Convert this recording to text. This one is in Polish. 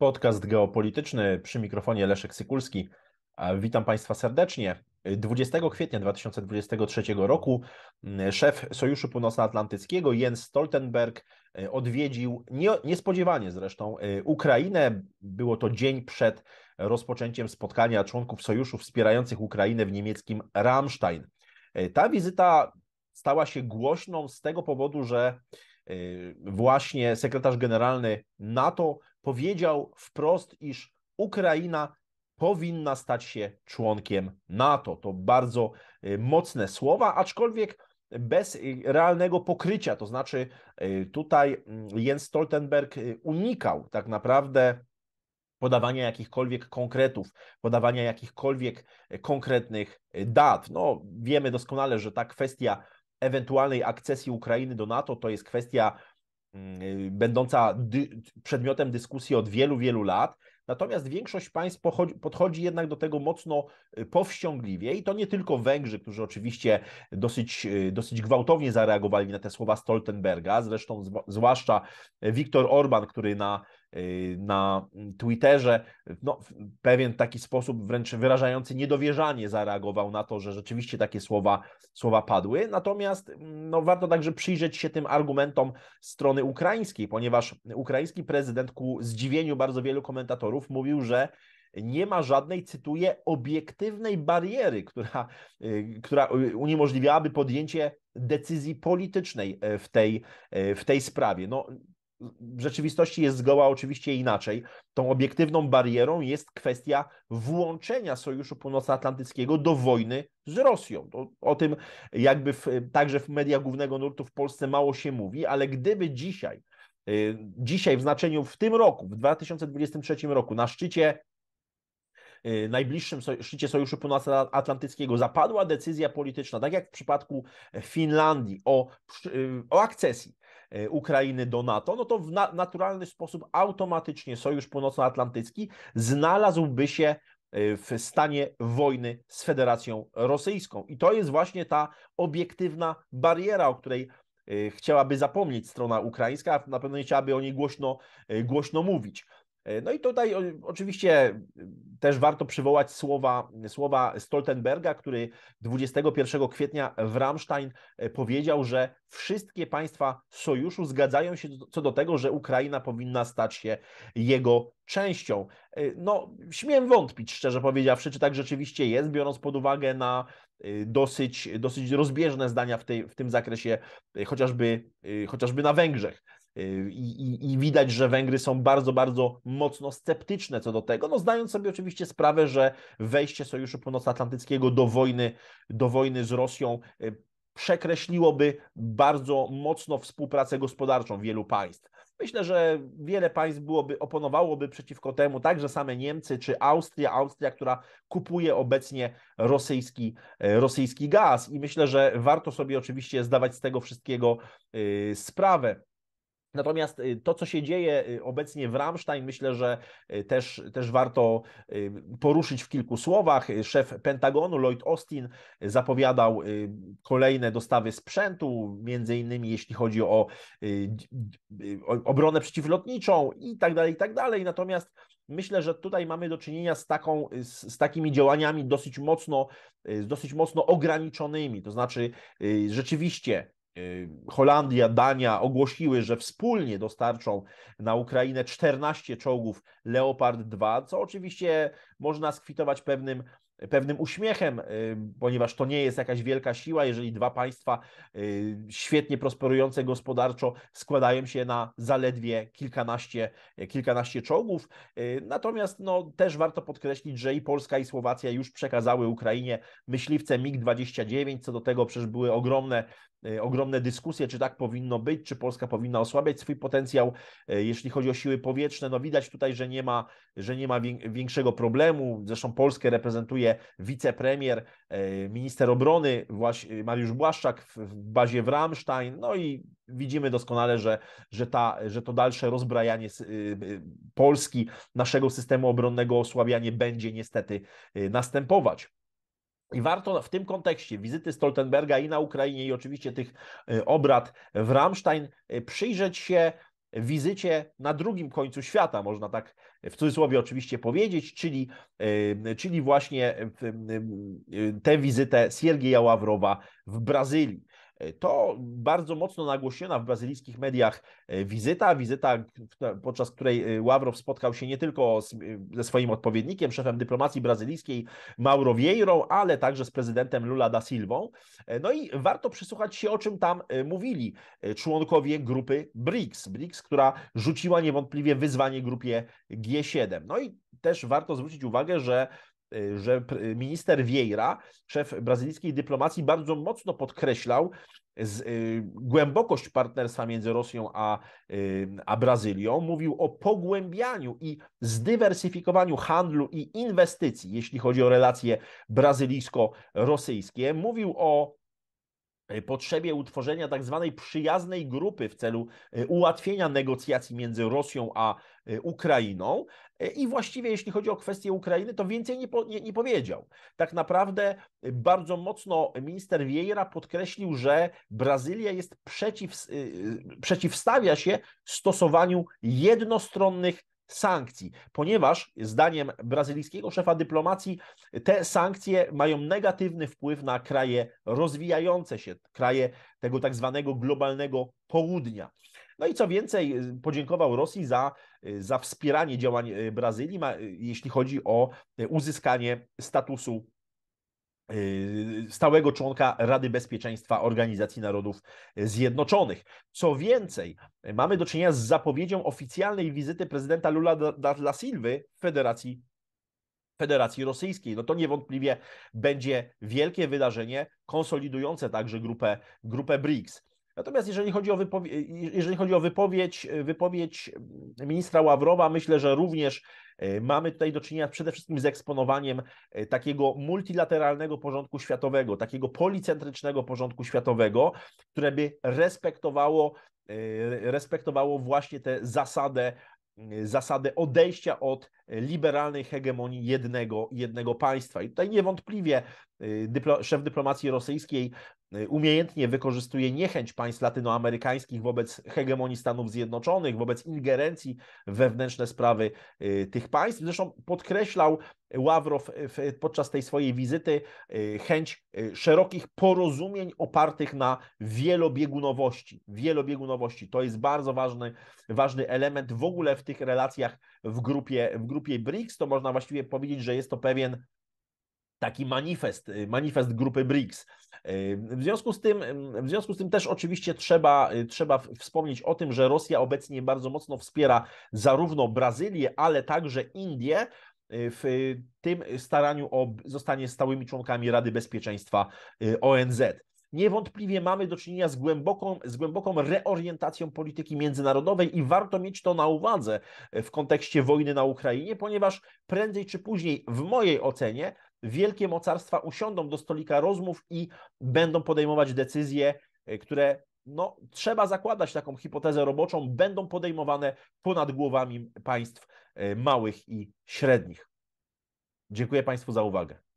Podcast geopolityczny przy mikrofonie Leszek Sykulski. Witam Państwa serdecznie. 20 kwietnia 2023 roku szef Sojuszu Północnoatlantyckiego Jens Stoltenberg e, odwiedził nie, niespodziewanie zresztą e, Ukrainę. Było to dzień przed rozpoczęciem spotkania członków sojuszu wspierających Ukrainę w niemieckim Rammstein. E, ta wizyta stała się głośną z tego powodu, że właśnie sekretarz generalny NATO powiedział wprost, iż Ukraina powinna stać się członkiem NATO. To bardzo y, mocne słowa, aczkolwiek bez y, realnego pokrycia. To znaczy, y, tutaj mm, Jens Stoltenberg unikał tak naprawdę podawania jakichkolwiek konkretów, podawania jakichkolwiek konkretnych dat. No, wiemy doskonale, że ta kwestia ewentualnej akcesji Ukrainy do NATO to jest kwestia Y, będąca dy przedmiotem dyskusji od wielu, wielu lat. Natomiast większość państw podchodzi jednak do tego mocno y, powściągliwie i to nie tylko Węgrzy, którzy oczywiście dosyć, y, dosyć gwałtownie zareagowali na te słowa Stoltenberga, zresztą zwłaszcza Viktor Orban, który na Y, na Twitterze no, w pewien taki sposób wręcz wyrażający niedowierzanie zareagował na to, że rzeczywiście takie słowa, słowa padły. Natomiast mm, no, warto także przyjrzeć się tym argumentom strony ukraińskiej, ponieważ ukraiński prezydent ku zdziwieniu bardzo wielu komentatorów mówił, że nie ma żadnej, cytuję, obiektywnej bariery, która, y, która uniemożliwiałaby podjęcie decyzji politycznej e, w tej, e, w tej sprawie. No, w rzeczywistości jest zgoła oczywiście inaczej. Tą obiektywną barierą jest kwestia włączenia Sojuszu Północnoatlantyckiego do wojny z Rosją. O, o tym jakby w, także w mediach głównego nurtu w Polsce mało się mówi, ale gdyby dzisiaj, y, dzisiaj w znaczeniu w tym roku, w 2023 roku, na szczycie y, najbliższym szczycie Sojuszu Północnoatlantyckiego zapadła decyzja polityczna, tak jak w przypadku Finlandii, o, y, o akcesji E, Ukrainy do NATO, no to w na naturalny sposób automatycznie Sojusz Północnoatlantycki znalazłby się e, w stanie wojny z Federacją Rosyjską. I to jest właśnie ta obiektywna bariera, o której e, chciałaby zapomnieć strona ukraińska, a na pewno nie chciałaby o niej głośno, głośno mówić. E, no i tutaj oczywiście y, też warto przywołać słowa, słowa Stoltenberga, który 21 kwietnia w Ramstein e, powiedział, że wszystkie państwa sojuszu zgadzają się co do tego, że Ukraina powinna stać się jego częścią. E, no, śmiem wątpić, szczerze powiedziawszy, czy tak rzeczywiście jest, biorąc pod uwagę na y, dosyć, dosyć rozbieżne zdania w, tej, w tym zakresie, chociażby, y, chociażby na Węgrzech. Y, I, I, widać, że Węgry są bardzo, bardzo mocno sceptyczne co do tego, no zdając sobie oczywiście sprawę, że wejście Sojuszu Północnoatlantyckiego do wojny, do wojny z Rosją y, przekreśliłoby bardzo mocno współpracę gospodarczą wielu państw. Myślę, że wiele państw byłoby, oponowałoby przeciwko temu, także same Niemcy czy Austria, Austria, która kupuje obecnie rosyjski, y, rosyjski gaz. I myślę, że warto sobie oczywiście zdawać z tego wszystkiego sprawę. Natomiast y, to, co się dzieje y, obecnie w Ramstein, myślę, że y, też, też warto poruszyć w kilku słowach. Szef Pentagonu Lloyd Austin zapowiadał kolejne dostawy sprzętu, między innymi jeśli chodzi o, obronę przeciwlotniczą i tak dalej, i tak dalej. Natomiast myślę, że tutaj mamy do czynienia z, taką, z, takimi działaniami dosyć mocno, dosyć mocno ograniczonymi. To znaczy, rzeczywiście Y, Holandia, Dania ogłosiły, że wspólnie dostarczą na Ukrainę 14 czołgów Leopard 2, co oczywiście można skwitować pewnym pewnym uśmiechem, y, ponieważ to nie jest jakaś wielka siła, jeżeli dwa państwa y, świetnie prosperujące gospodarczo składają się na zaledwie kilkanaście, kilkanaście czołgów. Y, natomiast no, też warto podkreślić, że i Polska, i Słowacja już przekazały Ukrainie myśliwce MiG-29, co do tego przecież były ogromne ogromne dyskusje, czy tak powinno być, czy Polska powinna osłabiać swój potencjał, jeśli chodzi o siły powietrzne. No widać tutaj, że nie ma, że nie ma większego problemu. Zresztą Polskę reprezentuje wicepremier, e, minister obrony Mariusz Błaszczak w bazie w Ramstein. No i widzimy doskonale, że, że, ta, że to dalsze rozbrajanie y, y, Polski, naszego systemu obronnego, osłabianie będzie niestety y, następować. I warto w tym kontekście wizyty Stoltenberga i na Ukrainie, i oczywiście tych obrad w Ramstein, przyjrzeć się wizycie na drugim końcu świata, można tak w cudzysłowie oczywiście powiedzieć, czyli, e, czyli właśnie tę wizytę Siergieja Ławrowa w Brazylii. To bardzo mocno nagłośniona w brazylijskich mediach e, wizyta, wizyta, podczas której e, Ławrow spotkał się nie tylko z, e, ze swoim odpowiednikiem, szefem dyplomacji brazylijskiej Mauro Vieirą, ale także z prezydentem Lula da Silva. No i warto przysłuchać się, o czym tam mówili członkowie grupy BRICS. BRICS, która rzuciła niewątpliwie wyzwanie grupie G7. No i też warto zwrócić uwagę, że Y, że minister Vieira, szef brazylijskiej dyplomacji, bardzo mocno podkreślał z, y, głębokość partnerstwa między Rosją a, y, a Brazylią. Mówił o pogłębianiu i zdywersyfikowaniu handlu i inwestycji, jeśli chodzi o relacje brazylijsko-rosyjskie. Mówił o E, potrzebie utworzenia tak zwanej przyjaznej grupy w celu e, ułatwienia negocjacji między Rosją a e, Ukrainą. I właściwie, jeśli chodzi o kwestię Ukrainy, to więcej nie, po, nie, nie powiedział. Tak naprawdę bardzo mocno minister Vieira podkreślił, że Brazylia jest przeciw, przeciwstawia się stosowaniu jednostronnych sankcji, ponieważ zdaniem brazylijskiego szefa dyplomacji te sankcje mają negatywny wpływ na kraje rozwijające się, kraje tego tak zwanego globalnego południa. No i co więcej, podziękował Rosji za, za wspieranie działań e, Brazylii, e, jeśli chodzi o e, uzyskanie statusu Y, stałego członka Rady Bezpieczeństwa Organizacji Narodów Zjednoczonych. Co więcej, mamy do czynienia z zapowiedzią oficjalnej wizyty prezydenta Lula da, da Silwy w Federacji Federacji Rosyjskiej. No to niewątpliwie będzie wielkie wydarzenie konsolidujące także grupę, grupę BRICS. Natomiast jeżeli chodzi o, wypowiedź, jeżeli chodzi o wypowiedź, wypowiedź ministra Ławrowa, myślę, że również e, mamy tutaj do czynienia przede wszystkim z eksponowaniem e, takiego multilateralnego porządku światowego, takiego policentrycznego porządku światowego, które by respektowało, e, respektowało właśnie tę zasadę zasadę odejścia od liberalnej hegemonii jednego, jednego państwa. I tutaj niewątpliwie Y, dyplo, szef dyplomacji rosyjskiej y, umiejętnie wykorzystuje niechęć państw latynoamerykańskich wobec hegemonii Stanów Zjednoczonych, wobec ingerencji wewnętrzne sprawy y, tych państw. Zresztą podkreślał Ławrow podczas tej swojej wizyty chęć szerokich porozumień opartych na wielobiegunowości. Wielobiegunowości to jest bardzo ważny, ważny element w ogóle w tych relacjach w grupie, w grupie BRICS. To można właściwie powiedzieć, że jest to pewien taki manifest, y, manifest grupy BRICS. Y, w związku z tym, y, w związku z tym też oczywiście trzeba, trzeba wspomnieć o tym, że Rosja obecnie bardzo mocno wspiera zarówno Brazylię, ale także Indię w tym staraniu o zostanie stałymi członkami Rady Bezpieczeństwa ONZ. Niewątpliwie mamy do czynienia z głęboką, z głęboką reorientacją polityki międzynarodowej i warto mieć to na uwadze w kontekście wojny na Ukrainie, ponieważ prędzej czy później, w mojej ocenie, wielkie mocarstwa usiądą do stolika rozmów i będą podejmować decyzje, e, które no, trzeba zakładać taką hipotezę roboczą, będą podejmowane ponad głowami państw e, małych i średnich. Dziękuję Państwu za uwagę.